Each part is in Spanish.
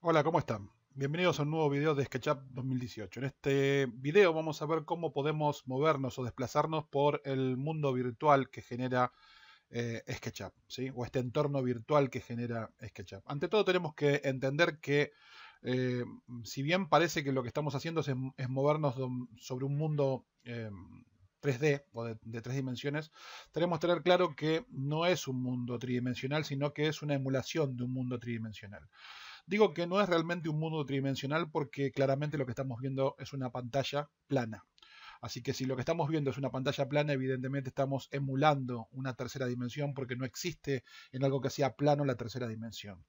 Hola, ¿cómo están? Bienvenidos a un nuevo video de SketchUp 2018. En este video vamos a ver cómo podemos movernos o desplazarnos por el mundo virtual que genera eh, SketchUp, o este entorno virtual que genera SketchUp. Ante todo tenemos que entender que eh, si bien parece que lo que estamos haciendo es, movernos sobre un mundo 3D eh, o de, de, tres dimensiones, tenemos que tener claro que no es un mundo tridimensional, sino que es una emulación de un mundo tridimensional. Digo que no es realmente un mundo tridimensional porque claramente lo que estamos viendo es una pantalla plana. Así que si lo que estamos viendo es una pantalla plana, evidentemente estamos emulando una tercera dimensión porque no existe en algo que sea plano la tercera dimensión.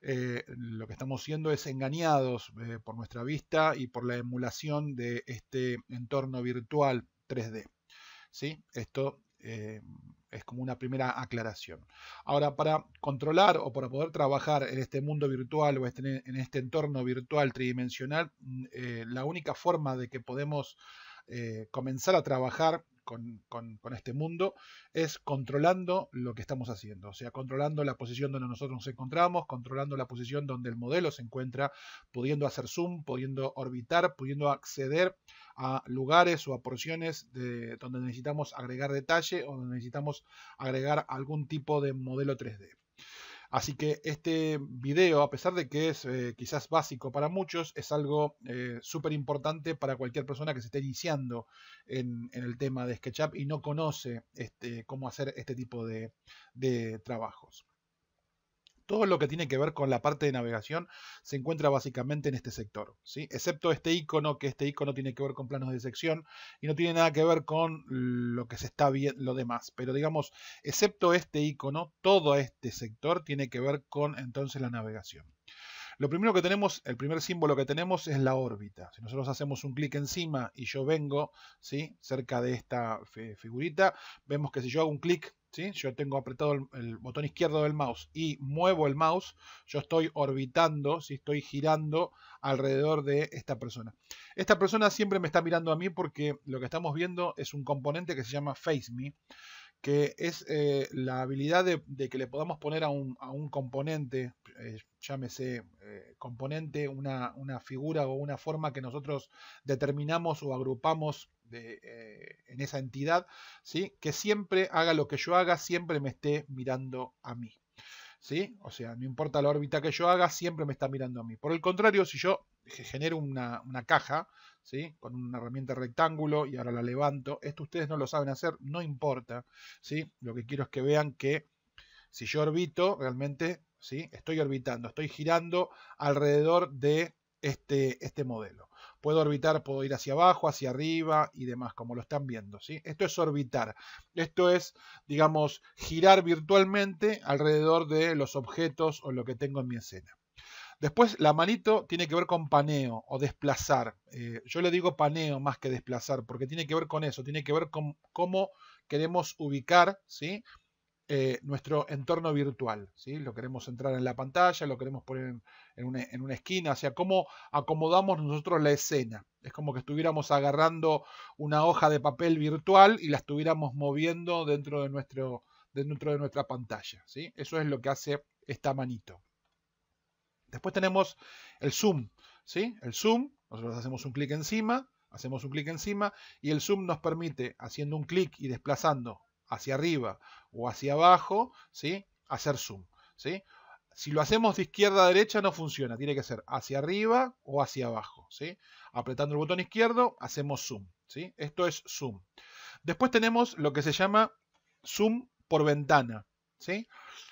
Eh, lo que estamos siendo es engañados eh, por nuestra vista y por la emulación de este entorno virtual 3D. Esto eh, es como una primera aclaración. Ahora, para controlar o para poder trabajar en este mundo virtual o este, en este entorno virtual tridimensional, mm, eh, la única forma de que podemos eh, comenzar a trabajar con, este mundo es controlando lo que estamos haciendo, o sea, controlando la posición donde nosotros nos encontramos, controlando la posición donde el modelo se encuentra, pudiendo hacer zoom, pudiendo orbitar, pudiendo acceder a lugares o a porciones de, donde necesitamos agregar detalle o donde necesitamos agregar algún tipo de modelo 3D. Así que este video, a pesar de que es eh, quizás básico para muchos, es algo eh, súper importante para cualquier persona que se esté iniciando en, el tema de SketchUp y no conoce este, cómo hacer este tipo de trabajos. Todo lo que tiene que ver con la parte de navegación se encuentra básicamente en este sector, ¿sí? excepto este icono, que este icono tiene que ver con planos de sección y no tiene nada que ver con lo que se está viendo, lo demás. Pero digamos, excepto este icono, todo este sector tiene que ver con entonces la navegación. Lo primero que tenemos, el primer símbolo que tenemos es la órbita. Si nosotros hacemos un clic encima y yo vengo ¿sí? cerca de esta figurita, vemos que si yo hago un clic, ¿sí? yo tengo apretado el, botón izquierdo del mouse y muevo el mouse, yo estoy orbitando, si estoy girando alrededor de esta persona. Esta persona siempre me está mirando a mí porque lo que estamos viendo es un componente que se llama FaceMe que es eh, la habilidad de, que le podamos poner a un, componente, eh, llámese eh, componente, una, figura o una forma que nosotros determinamos o agrupamos en esa entidad, ¿sí? que siempre haga lo que yo haga, siempre me esté mirando a mí. ¿Sí? O sea, no importa la órbita que yo haga, siempre me está mirando a mí. Por el contrario, si yo genero una caja, con una herramienta rectángulo y ahora la levanto. Esto ustedes no lo saben hacer, no importa, Lo que quiero es que vean que si yo orbito, realmente, Estoy orbitando, estoy girando alrededor de este, este, modelo. Puedo orbitar, puedo ir hacia abajo, hacia arriba y demás, como lo están viendo. Esto es orbitar. Esto es, digamos, girar virtualmente alrededor de los objetos o lo que tengo en mi escena. Después, la manito tiene que ver con paneo o desplazar. Eh, yo le digo paneo más que desplazar, porque tiene que ver con eso, tiene que ver con cómo queremos ubicar ¿sí? Eh, nuestro entorno virtual. ¿sí? Lo queremos entrar en la pantalla, lo queremos poner en, una, esquina, o sea, cómo acomodamos nosotros la escena. Es como que estuviéramos agarrando una hoja de papel virtual y la estuviéramos moviendo dentro de, nuestro, dentro de nuestra pantalla. ¿sí? Eso es lo que hace esta manito. Después tenemos el zoom, ¿sí? El zoom, nosotros hacemos un clic encima, hacemos un clic encima y el zoom nos permite, haciendo un clic y desplazando hacia arriba o hacia abajo, ¿sí? Hacer zoom, ¿sí? Si lo hacemos de izquierda a derecha no funciona, tiene que ser hacia arriba o hacia abajo, ¿sí? Apretando el botón izquierdo hacemos zoom, ¿sí? Esto es zoom. Después tenemos lo que se llama zoom por ventana, ¿sí?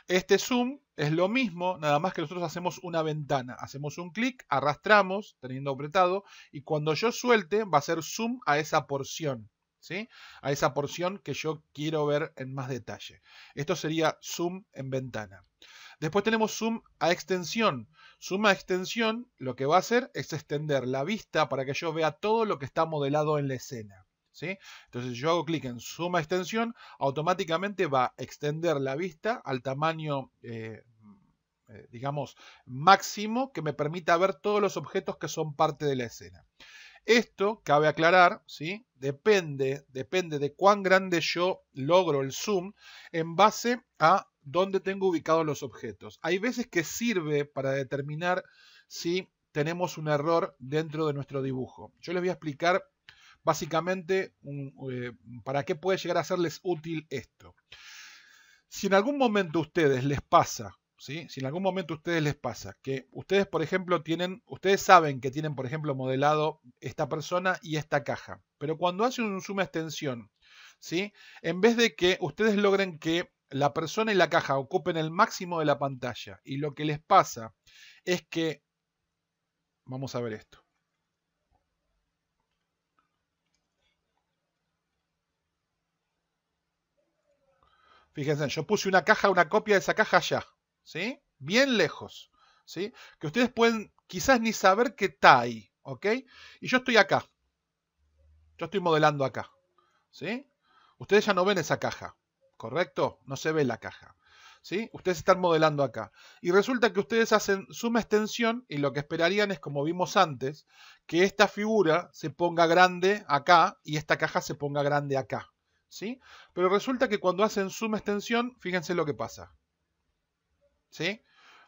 Este zoom es lo mismo, nada más que nosotros hacemos una ventana. Hacemos un clic, arrastramos, teniendo apretado, y cuando yo suelte va a ser zoom a esa porción. ¿Sí? A esa porción que yo quiero ver en más detalle. Esto sería zoom en ventana. Después tenemos zoom a extensión. Zoom a extensión lo que va a hacer es extender la vista para que yo vea todo lo que está modelado en la escena. Entonces yo hago clic en suma extensión, automáticamente va a extender la vista al tamaño, eh, eh, digamos, máximo que me permita ver todos los objetos que son parte de la escena. Esto, cabe aclarar, ¿sí? depende, depende de cuán grande yo logro el zoom en base a dónde tengo ubicados los objetos. Hay veces que sirve para determinar si tenemos un error dentro de nuestro dibujo. Yo les voy a explicar básicamente, eh, ¿para qué puede llegar a serles útil esto? Si en algún momento a ustedes les pasa, ¿sí? si en algún momento ustedes les pasa que ustedes, por ejemplo, tienen, ustedes saben que tienen, por ejemplo, modelado esta persona y esta caja, pero cuando hacen un suma extensión, ¿sí? en vez de que ustedes logren que la persona y la caja ocupen el máximo de la pantalla y lo que les pasa es que, vamos a ver esto, Fíjense, yo puse una caja, una copia de esa caja allá, ¿sí? Bien lejos, ¿sí? Que ustedes pueden quizás ni saber que está ahí, ¿ok? Y yo estoy acá. Yo estoy modelando acá, ¿sí? Ustedes ya no ven esa caja, ¿correcto? No se ve la caja. ¿Sí? Ustedes están modelando acá. Y resulta que ustedes hacen suma extensión y lo que esperarían es, como vimos antes, que esta figura se ponga grande acá y esta caja se ponga grande acá. Pero resulta que cuando hacen suma extensión, fíjense lo que pasa.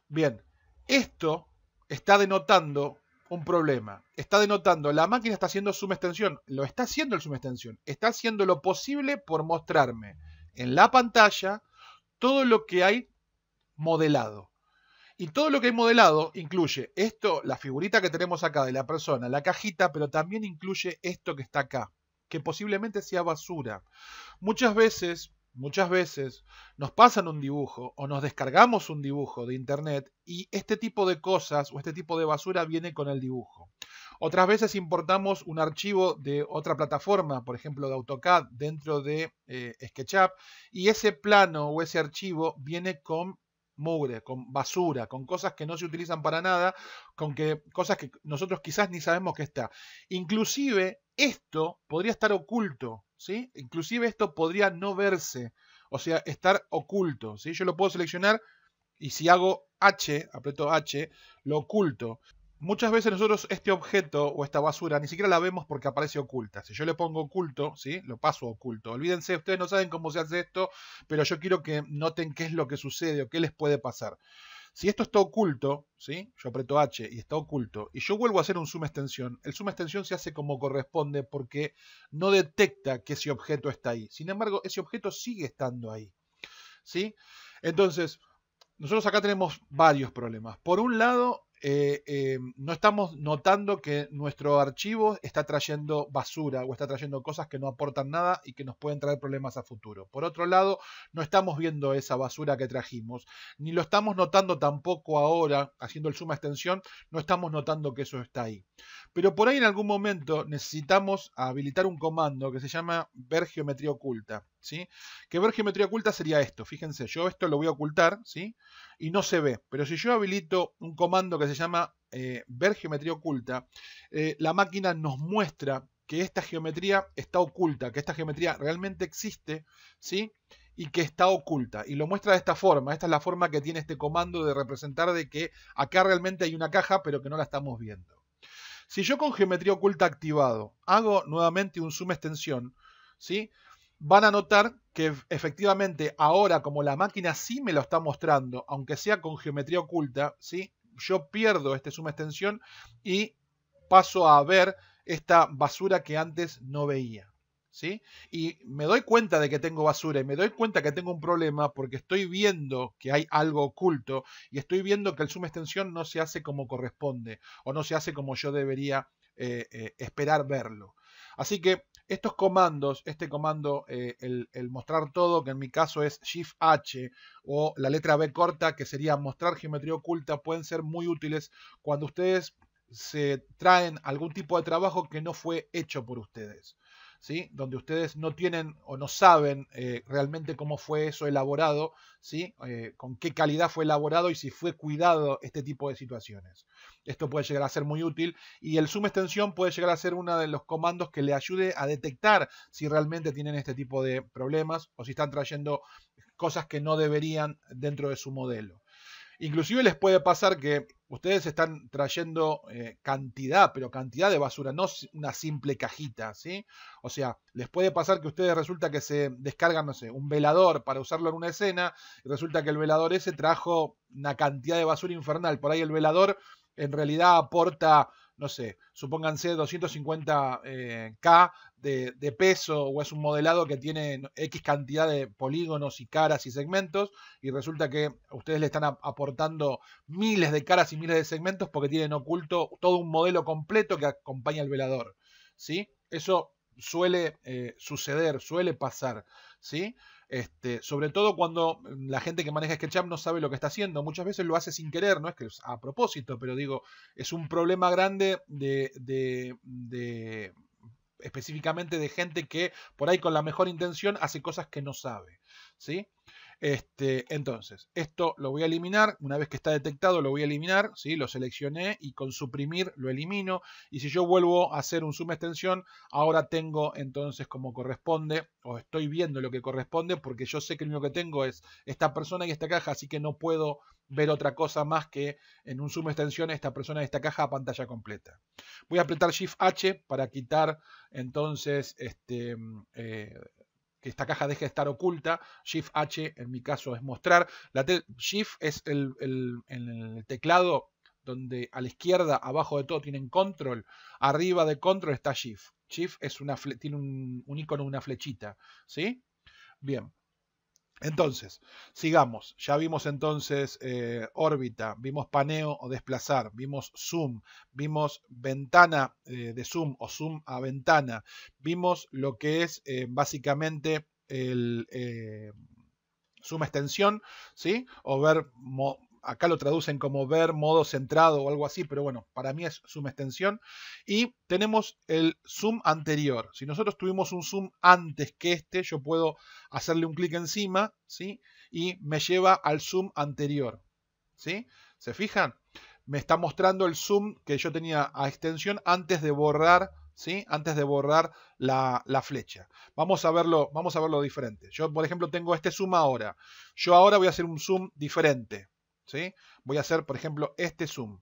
Bien, esto está denotando un problema. Está denotando, la máquina está haciendo suma extensión, lo está haciendo el suma extensión, está haciendo lo posible por mostrarme en la pantalla todo lo que hay modelado. Y todo lo que hay modelado incluye esto, la figurita que tenemos acá de la persona, la cajita, pero también incluye esto que está acá que posiblemente sea basura. Muchas veces, muchas veces nos pasan un dibujo o nos descargamos un dibujo de internet y este tipo de cosas o este tipo de basura viene con el dibujo. Otras veces importamos un archivo de otra plataforma, por ejemplo de AutoCAD, dentro de eh, SketchUp, y ese plano o ese archivo viene con mugre, con basura, con cosas que no se utilizan para nada, con que, cosas que nosotros quizás ni sabemos que está. Inclusive esto podría estar oculto, ¿sí? Inclusive esto podría no verse, o sea, estar oculto, ¿sí? Yo lo puedo seleccionar y si hago H, aprieto H, lo oculto. Muchas veces nosotros este objeto o esta basura ni siquiera la vemos porque aparece oculta. Si yo le pongo oculto, ¿sí? lo paso oculto. Olvídense, ustedes no saben cómo se hace esto, pero yo quiero que noten qué es lo que sucede o qué les puede pasar. Si esto está oculto, ¿sí? yo aprieto H y está oculto, y yo vuelvo a hacer un suma extensión, el suma extensión se hace como corresponde porque no detecta que ese objeto está ahí. Sin embargo, ese objeto sigue estando ahí. ¿sí? Entonces, nosotros acá tenemos varios problemas. Por un lado, eh, eh, no estamos notando que nuestro archivo está trayendo basura o está trayendo cosas que no aportan nada y que nos pueden traer problemas a futuro. Por otro lado, no estamos viendo esa basura que trajimos, ni lo estamos notando tampoco ahora, haciendo el suma extensión, no estamos notando que eso está ahí. Pero por ahí en algún momento necesitamos habilitar un comando que se llama ver geometría oculta. Que ver geometría oculta sería esto, fíjense, yo esto lo voy a ocultar, ¿sí? Y no se ve, pero si yo habilito un comando que se llama eh, ver geometría oculta, eh, la máquina nos muestra que esta geometría está oculta, que esta geometría realmente existe, ¿sí? Y que está oculta. Y lo muestra de esta forma. Esta es la forma que tiene este comando de representar de que acá realmente hay una caja, pero que no la estamos viendo. Si yo con geometría oculta activado hago nuevamente un zoom extensión, ¿sí? van a notar que efectivamente ahora como la máquina sí me lo está mostrando, aunque sea con geometría oculta, ¿sí? yo pierdo este suma extensión y paso a ver esta basura que antes no veía. ¿Sí? Y me doy cuenta de que tengo basura y me doy cuenta que tengo un problema porque estoy viendo que hay algo oculto y estoy viendo que el suma extensión no se hace como corresponde o no se hace como yo debería eh, eh, esperar verlo. Así que estos comandos, este comando, eh, el, mostrar todo, que en mi caso es Shift H, o la letra B corta, que sería mostrar geometría oculta, pueden ser muy útiles cuando ustedes se traen algún tipo de trabajo que no fue hecho por ustedes. donde ustedes no tienen o no saben eh, realmente cómo fue eso elaborado, eh, con qué calidad fue elaborado y si fue cuidado este tipo de situaciones. Esto puede llegar a ser muy útil y el zoom extensión puede llegar a ser uno de los comandos que le ayude a detectar si realmente tienen este tipo de problemas o si están trayendo cosas que no deberían dentro de su modelo. Inclusive les puede pasar que ustedes están trayendo eh, cantidad, pero cantidad de basura, no una simple cajita, ¿sí? O sea, les puede pasar que ustedes resulta que se descargan, no sé, un velador para usarlo en una escena, y resulta que el velador ese trajo una cantidad de basura infernal. Por ahí el velador en realidad aporta, no sé, supónganse 250K eh, de, peso o es un modelado que tiene X cantidad de polígonos y caras y segmentos y resulta que ustedes le están aportando miles de caras y miles de segmentos porque tienen oculto todo un modelo completo que acompaña al velador. ¿sí? Eso suele eh, suceder, suele pasar. ¿sí? Este, sobre todo cuando mm, la gente que maneja SketchUp no sabe lo que está haciendo. Muchas veces lo hace sin querer, no es que a propósito, pero digo, es un problema grande de específicamente de gente que por ahí con la mejor intención hace cosas que no sabe. ¿Sí? Este, entonces, esto lo voy a eliminar. Una vez que está detectado, lo voy a eliminar. ¿sí? Lo seleccioné y con suprimir lo elimino. Y si yo vuelvo a hacer un zoom extensión, ahora tengo entonces como corresponde, o estoy viendo lo que corresponde, porque yo sé que lo único que tengo es esta persona y esta caja, así que no puedo ver otra cosa más que en un zoom extensión esta persona y esta caja a pantalla completa. Voy a apretar Shift H para quitar entonces este, mm, eh, que esta caja deje de estar oculta. Shift H en mi caso es mostrar. La Shift es el, teclado donde a la izquierda, abajo de todo, tienen control. Arriba de control está Shift. Shift es una tiene un, un, icono, una flechita. ¿Sí? Bien. Entonces, sigamos. Ya vimos entonces eh, órbita, vimos paneo o desplazar, vimos zoom, vimos ventana eh, de zoom o zoom a ventana, vimos lo que es eh, básicamente el zoom extensión, ¿sí? O ver acá lo traducen como ver, modo centrado o algo así, pero bueno, para mí es zoom extensión. Y tenemos el zoom anterior. Si nosotros tuvimos un zoom antes que este, yo puedo hacerle un clic encima, ¿sí? Y me lleva al zoom anterior, ¿sí? ¿Se fijan? Me está mostrando el zoom que yo tenía a extensión antes de borrar ¿Sí? antes de borrar la, la, flecha. Vamos a, verlo, vamos a verlo diferente. Yo, por ejemplo, tengo este zoom ahora. Yo ahora voy a hacer un zoom diferente. Voy a hacer, por ejemplo, este zoom,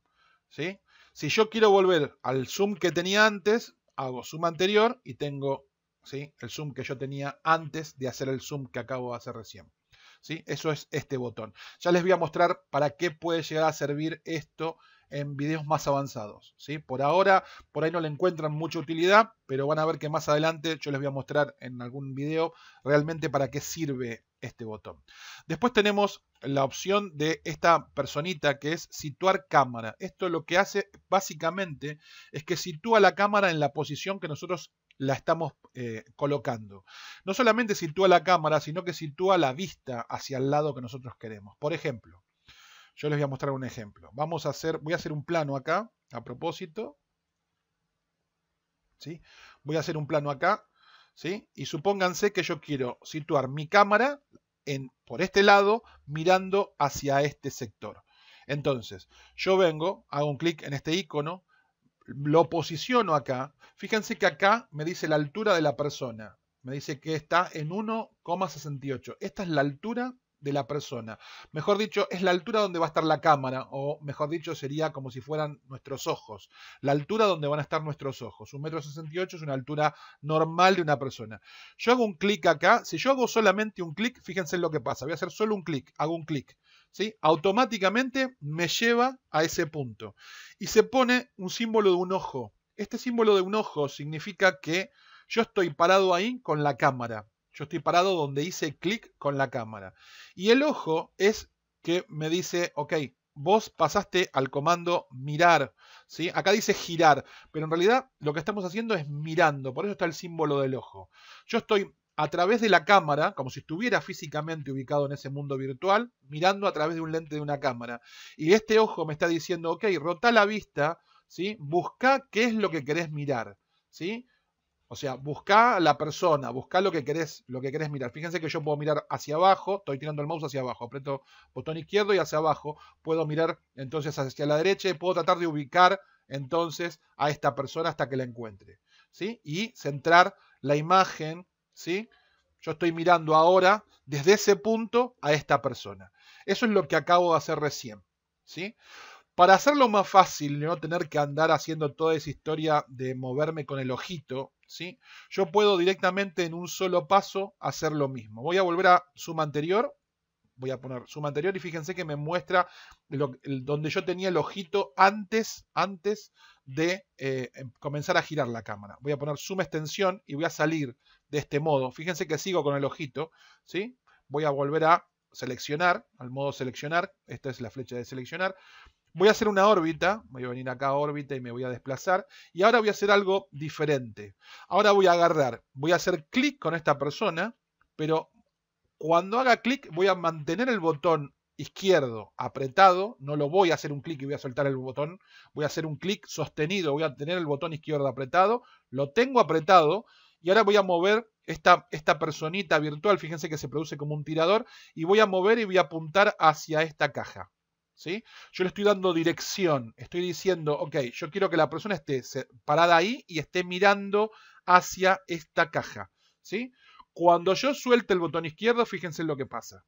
¿sí? Si yo quiero volver al zoom que tenía antes, hago zoom anterior y tengo ¿sí? el zoom que yo tenía antes de hacer el zoom que acabo de hacer recién. ¿sí? Eso es este botón. Ya les voy a mostrar para qué puede llegar a servir esto en videos más avanzados. Por ahora, por ahí no le encuentran mucha utilidad, pero van a ver que más adelante yo les voy a mostrar en algún video realmente para qué sirve este botón. Después tenemos la opción de esta personita que es situar cámara. Esto lo que hace básicamente es que sitúa la cámara en la posición que nosotros la estamos eh, colocando. No solamente sitúa la cámara, sino que sitúa la vista hacia el lado que nosotros queremos. Por ejemplo, yo les voy a mostrar un ejemplo. Vamos a hacer, voy a hacer un plano acá, a propósito. ¿sí? Voy a hacer un plano acá, ¿sí? Y supónganse que yo quiero situar mi cámara en, por este lado, mirando hacia este sector. Entonces, yo vengo, hago un clic en este icono, lo posiciono acá. Fíjense que acá me dice la altura de la persona. Me dice que está en 1,68. Esta es la altura de la persona. Mejor dicho, es la altura donde va a estar la cámara, o mejor dicho, sería como si fueran nuestros ojos. La altura donde van a estar nuestros ojos. Un metro sesenta y ocho es una altura normal de una persona. Yo hago un clic acá. Si yo hago solamente un clic, fíjense lo que pasa. Voy a hacer solo un clic. Hago un clic. ¿Sí? Automáticamente me lleva a ese punto. Y se pone un símbolo de un ojo. Este símbolo de un ojo significa que yo estoy parado ahí con la cámara. Yo estoy parado donde hice clic con la cámara. Y el ojo es que me dice, ok, vos pasaste al comando mirar. ¿sí? Acá dice girar, pero en realidad lo que estamos haciendo es mirando. Por eso está el símbolo del ojo. Yo estoy a través de la cámara, como si estuviera físicamente ubicado en ese mundo virtual, mirando a través de un lente de una cámara. Y este ojo me está diciendo, ok, rota la vista, ¿sí? busca qué es lo que querés mirar. ¿sí? O sea, busca la persona, buscá lo que querés, lo que querés mirar. Fíjense que yo puedo mirar hacia abajo, estoy tirando el mouse hacia abajo, aprieto botón izquierdo y hacia abajo puedo mirar entonces hacia la derecha y puedo tratar de ubicar entonces a esta persona hasta que la encuentre, ¿sí? Y centrar la imagen, ¿sí? Yo estoy mirando ahora desde ese punto a esta persona. Eso es lo que acabo de hacer recién, ¿sí? Para hacerlo más fácil, y no tener que andar haciendo toda esa historia de moverme con el ojito yo puedo directamente en un solo paso hacer lo mismo. Voy a volver a suma anterior. Voy a poner suma anterior y fíjense que me muestra donde yo tenía el ojito antes, antes de eh, em, comenzar a girar la cámara. Voy a poner suma extensión y voy a salir de este modo. Fíjense que sigo con el ojito. ¿sí? Voy a volver a seleccionar, al modo seleccionar. Esta es la flecha de seleccionar voy a hacer una órbita, voy a venir acá a órbita y me voy a desplazar, y ahora voy a hacer algo diferente. Ahora voy a agarrar, voy a hacer clic con esta persona, pero cuando haga clic voy a mantener el botón izquierdo apretado, no lo voy a hacer un clic y voy a soltar el botón, voy a hacer un clic sostenido, voy a tener el botón izquierdo apretado, lo tengo apretado y ahora voy a mover esta, personita virtual, fíjense que se produce como un tirador y voy a mover y voy a apuntar hacia esta caja. Yo le estoy dando dirección, estoy diciendo, ok, yo quiero que la persona esté parada ahí y esté mirando hacia esta caja, ¿sí? Cuando yo suelte el botón izquierdo, fíjense lo que pasa.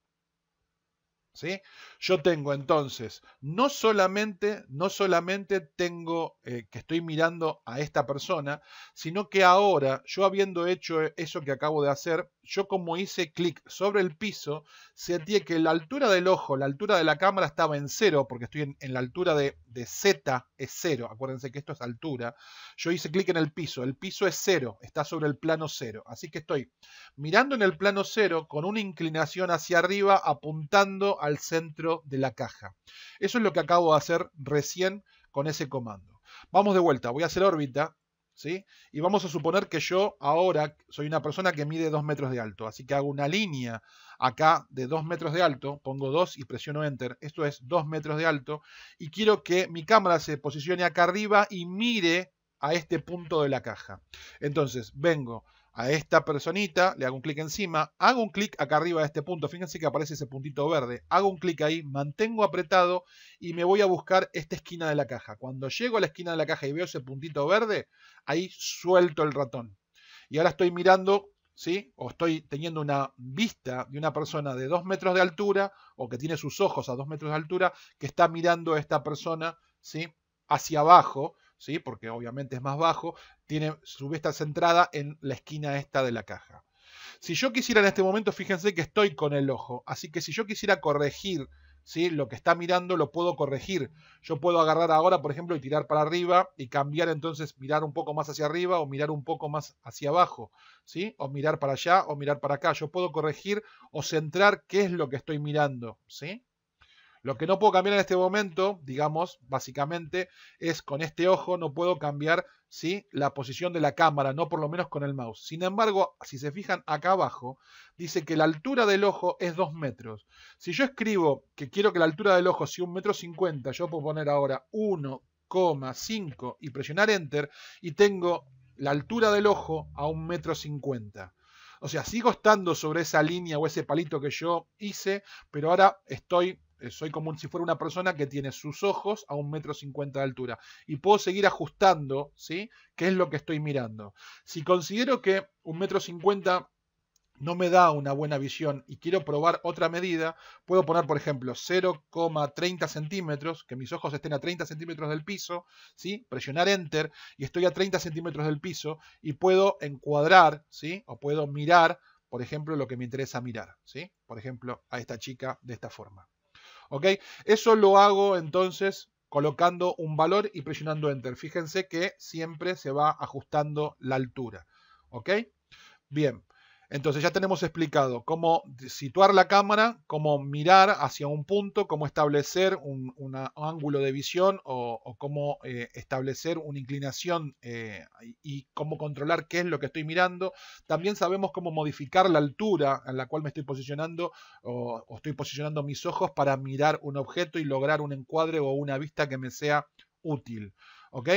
Yo tengo entonces, no solamente, no solamente tengo eh, que estoy mirando a esta persona, sino que ahora, yo habiendo hecho eso que acabo de hacer, yo como hice clic sobre el piso, sentí que la altura del ojo, la altura de la cámara estaba en cero, porque estoy en la altura de, de Z es cero. Acuérdense que esto es altura. Yo hice clic en el piso. El piso es cero. Está sobre el plano cero. Así que estoy mirando en el plano cero con una inclinación hacia arriba apuntando al centro de la caja. Eso es lo que acabo de hacer recién con ese comando. Vamos de vuelta. Voy a hacer órbita. Y vamos a suponer que yo ahora soy una persona que mide 2 metros de alto, así que hago una línea acá de 2 metros de alto, pongo 2 y presiono Enter, esto es 2 metros de alto, y quiero que mi cámara se posicione acá arriba y mire a este punto de la caja. Entonces, vengo a esta personita, le hago un clic encima, hago un clic acá arriba de este punto, fíjense que aparece ese puntito verde, hago un clic ahí, mantengo apretado y me voy a buscar esta esquina de la caja. Cuando llego a la esquina de la caja y veo ese puntito verde, ahí suelto el ratón. Y ahora estoy mirando, ¿sí? O estoy teniendo una vista de una persona de 2 metros de altura o que tiene sus ojos a 2 metros de altura que está mirando a esta persona, ¿sí? Hacia abajo porque obviamente es más bajo, tiene su vista centrada en la esquina esta de la caja. Si yo quisiera en este momento, fíjense que estoy con el ojo, así que si yo quisiera corregir ¿sí? lo que está mirando, lo puedo corregir. Yo puedo agarrar ahora, por ejemplo, y tirar para arriba y cambiar entonces, mirar un poco más hacia arriba o mirar un poco más hacia abajo, ¿sí? o mirar para allá o mirar para acá. Yo puedo corregir o centrar qué es lo que estoy mirando. ¿sí? Lo que no puedo cambiar en este momento, digamos, básicamente, es con este ojo no puedo cambiar ¿sí? la posición de la cámara, no por lo menos con el mouse. Sin embargo, si se fijan acá abajo, dice que la altura del ojo es 2 metros. Si yo escribo que quiero que la altura del ojo sea 1,50 metro, 50, yo puedo poner ahora 1,5 y presionar Enter y tengo la altura del ojo a 1,50 metro. 50. O sea, sigo estando sobre esa línea o ese palito que yo hice, pero ahora estoy eh, soy como si fuera una persona que tiene sus ojos a un metro cincuenta de altura y puedo seguir ajustando, ¿sí? ¿Qué es lo que estoy mirando? Si considero que un metro cincuenta no me da una buena visión y quiero probar otra medida, puedo poner, por ejemplo, 0,30 centímetros, que mis ojos estén a 30 centímetros del piso, ¿sí? presionar Enter y estoy a 30 centímetros del piso y puedo encuadrar ¿sí? o puedo mirar, por ejemplo, lo que me interesa mirar. ¿sí? Por ejemplo, a esta chica de esta forma. ¿Ok? Eso lo hago entonces colocando un valor y presionando Enter. Fíjense que siempre se va ajustando la altura. ¿Ok? Bien. Entonces ya tenemos explicado cómo situar la cámara, cómo mirar hacia un punto, cómo establecer un, ángulo de visión o, cómo eh, establecer una inclinación eh, y cómo controlar qué es lo que estoy mirando. También sabemos cómo modificar la altura en la cual me estoy posicionando o estoy posicionando mis ojos para mirar un objeto y lograr un encuadre o una vista que me sea útil. ¿Ok?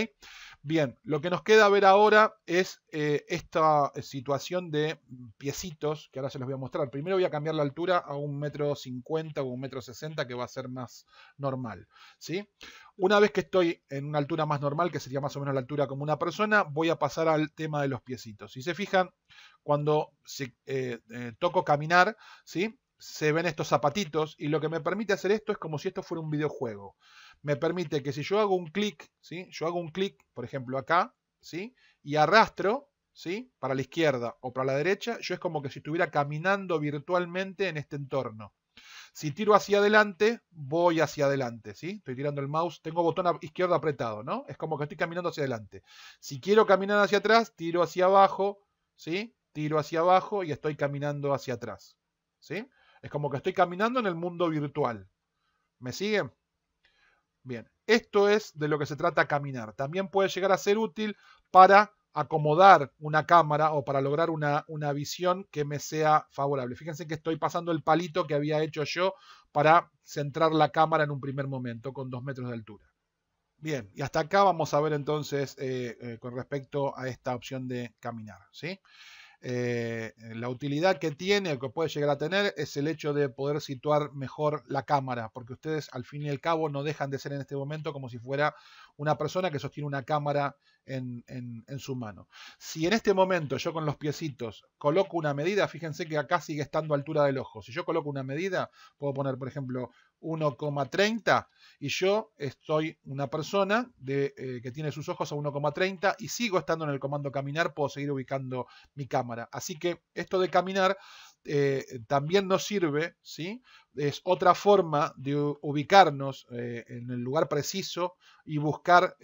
Bien, lo que nos queda ver ahora es eh, esta situación de piecitos, que ahora se los voy a mostrar. Primero voy a cambiar la altura a un metro cincuenta o un metro sesenta, que va a ser más normal. ¿sí? Una vez que estoy en una altura más normal, que sería más o menos la altura como una persona, voy a pasar al tema de los piecitos. Si se fijan, cuando se, eh, eh, toco caminar, ¿sí? se ven estos zapatitos y lo que me permite hacer esto es como si esto fuera un videojuego me permite que si yo hago un clic, ¿sí? yo hago un clic, por ejemplo, acá, ¿sí? y arrastro ¿sí? para la izquierda o para la derecha, yo es como que si estuviera caminando virtualmente en este entorno. Si tiro hacia adelante, voy hacia adelante, ¿sí? Estoy tirando el mouse, tengo botón izquierdo apretado, ¿no? Es como que estoy caminando hacia adelante. Si quiero caminar hacia atrás, tiro hacia abajo, ¿sí? Tiro hacia abajo y estoy caminando hacia atrás, ¿sí? Es como que estoy caminando en el mundo virtual. ¿Me siguen? Bien, esto es de lo que se trata caminar. También puede llegar a ser útil para acomodar una cámara o para lograr una, visión que me sea favorable. Fíjense que estoy pasando el palito que había hecho yo para centrar la cámara en un primer momento con dos metros de altura. Bien, y hasta acá vamos a ver entonces eh, eh, con respecto a esta opción de caminar. ¿sí? Eh, la utilidad que tiene o que puede llegar a tener es el hecho de poder situar mejor la cámara, porque ustedes al fin y al cabo no dejan de ser en este momento como si fuera una persona que sostiene una cámara en, en, su mano. Si en este momento yo con los piecitos coloco una medida, fíjense que acá sigue estando a altura del ojo. Si yo coloco una medida, puedo poner, por ejemplo, 1,30 y yo estoy una persona de, eh, que tiene sus ojos a 1,30 y sigo estando en el comando caminar, puedo seguir ubicando mi cámara. Así que esto de caminar eh, eh, también nos sirve, ¿sí? es otra forma de ubicarnos eh, en el lugar preciso y buscar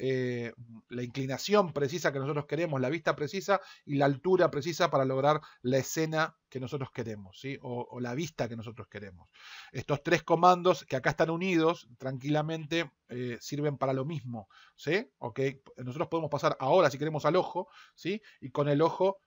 la inclinación precisa que nosotros queremos, la vista precisa y la altura precisa para lograr la escena que nosotros queremos, o, la vista que nosotros queremos. Estos tres comandos que acá están unidos tranquilamente sirven para lo mismo, ¿sí? Nosotros podemos pasar ahora, si queremos, al ojo, ¿sí? Y con el ojo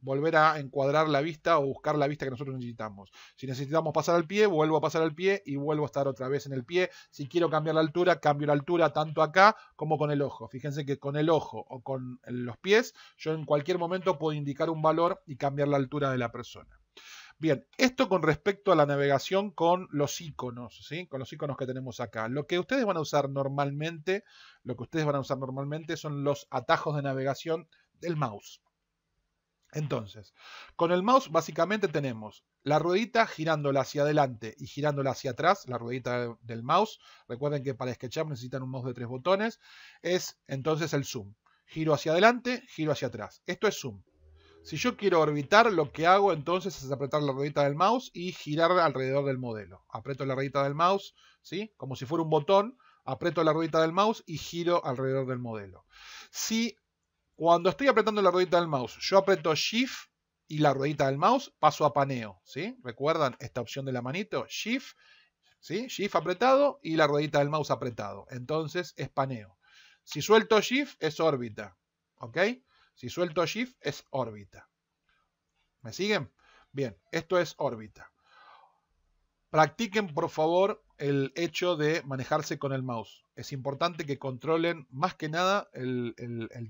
Volver a encuadrar la vista o buscar la vista que nosotros necesitamos. Si necesitamos pasar al pie, vuelvo a pasar al pie y vuelvo a estar otra vez en el pie. Si quiero cambiar la altura, cambio la altura tanto acá como con el ojo. Fíjense que con el ojo o con los pies, yo en cualquier momento puedo indicar un valor y cambiar la altura de la persona. Bien, esto con respecto a la navegación con los iconos, con los iconos que tenemos acá. Lo que ustedes van a usar normalmente, lo que ustedes van a usar normalmente son los atajos de navegación del mouse. Entonces, con el mouse básicamente tenemos la ruedita girándola hacia adelante y girándola hacia atrás, la ruedita del mouse. Recuerden que para SketchUp necesitan un mouse de tres botones. Es entonces el zoom. Giro hacia adelante, giro hacia atrás. Esto es zoom. Si yo quiero orbitar, lo que hago entonces es apretar la ruedita del mouse y girar alrededor del modelo. Apreto la ruedita del mouse, ¿sí? Como si fuera un botón, aprieto la ruedita del mouse y giro alrededor del modelo. Si cuando estoy apretando la ruedita del mouse, yo apreto Shift y la ruedita del mouse, paso a paneo. ¿sí? ¿Recuerdan esta opción de la manito? Shift, ¿sí? Shift apretado y la ruedita del mouse apretado. Entonces es paneo. Si suelto Shift es órbita. ¿Ok? Si suelto Shift es órbita. ¿Me siguen? Bien, esto es órbita. Practiquen por favor el hecho de manejarse con el mouse. Es importante que controlen más que nada el,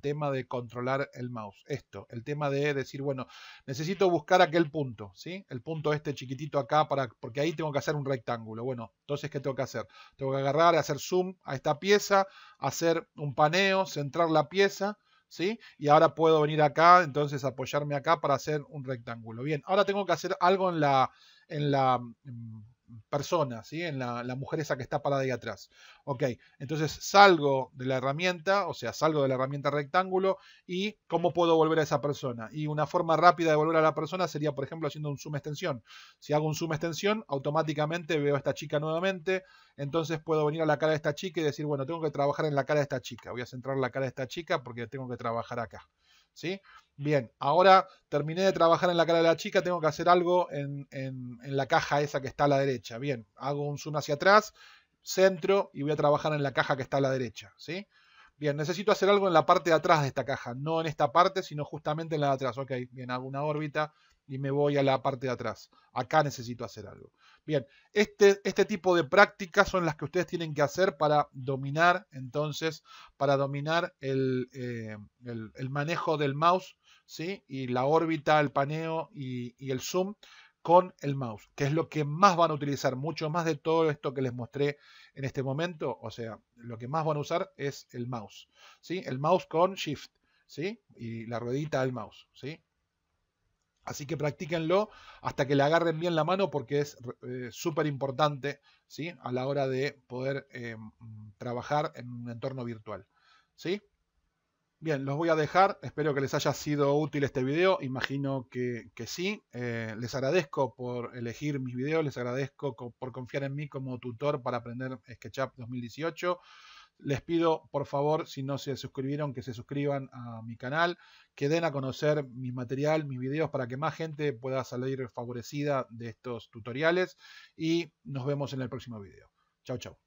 tema de controlar el mouse. Esto, el tema de decir, bueno, necesito buscar aquel punto, ¿sí? El punto este chiquitito acá, para, porque ahí tengo que hacer un rectángulo. Bueno, entonces, ¿qué tengo que hacer? Tengo que agarrar, hacer zoom a esta pieza, hacer un paneo, centrar la pieza, ¿sí? Y ahora puedo venir acá, entonces apoyarme acá para hacer un rectángulo. Bien, ahora tengo que hacer algo en la... En la mm, persona, ¿sí? en la, la, mujer esa que está parada ahí atrás. Ok, entonces salgo de la herramienta, o sea, salgo de la herramienta rectángulo y cómo puedo volver a esa persona. Y una forma rápida de volver a la persona sería, por ejemplo, haciendo un zoom extensión. Si hago un zoom extensión, automáticamente veo a esta chica nuevamente, entonces puedo venir a la cara de esta chica y decir, bueno, tengo que trabajar en la cara de esta chica, voy a centrar la cara de esta chica porque tengo que trabajar acá. Bien, ahora terminé de trabajar en la cara de la chica, tengo que hacer algo en, en, la caja esa que está a la derecha. Bien, hago un zoom hacia atrás, centro y voy a trabajar en la caja que está a la derecha, ¿sí? Bien, necesito hacer algo en la parte de atrás de esta caja, no en esta parte, sino justamente en la de atrás. Ok, bien, hago una órbita y me voy a la parte de atrás. Acá necesito hacer algo. Bien, este, este tipo de prácticas son las que ustedes tienen que hacer para dominar, entonces, para dominar eh, el, manejo del mouse, ¿sí? Y la órbita, el paneo y, y el zoom con el mouse, que es lo que más van a utilizar, mucho más de todo esto que les mostré en este momento, o sea, lo que más van a usar es el mouse, ¿sí? El mouse con shift, ¿sí? Y la ruedita del mouse, ¿sí? Así que practíquenlo hasta que le agarren bien la mano porque es eh, súper importante ¿sí? a la hora de poder eh, trabajar en un entorno virtual. Bien, los voy a dejar. Espero que les haya sido útil este video. Imagino que, sí. Eh, les agradezco por elegir mis videos. Les agradezco por confiar en mí como tutor para aprender SketchUp 2018. Les pido, por favor, si no se suscribieron, que se suscriban a mi canal, que den a conocer mi material, mis videos, para que más gente pueda salir favorecida de estos tutoriales. Y nos vemos en el próximo video. Chao, chao.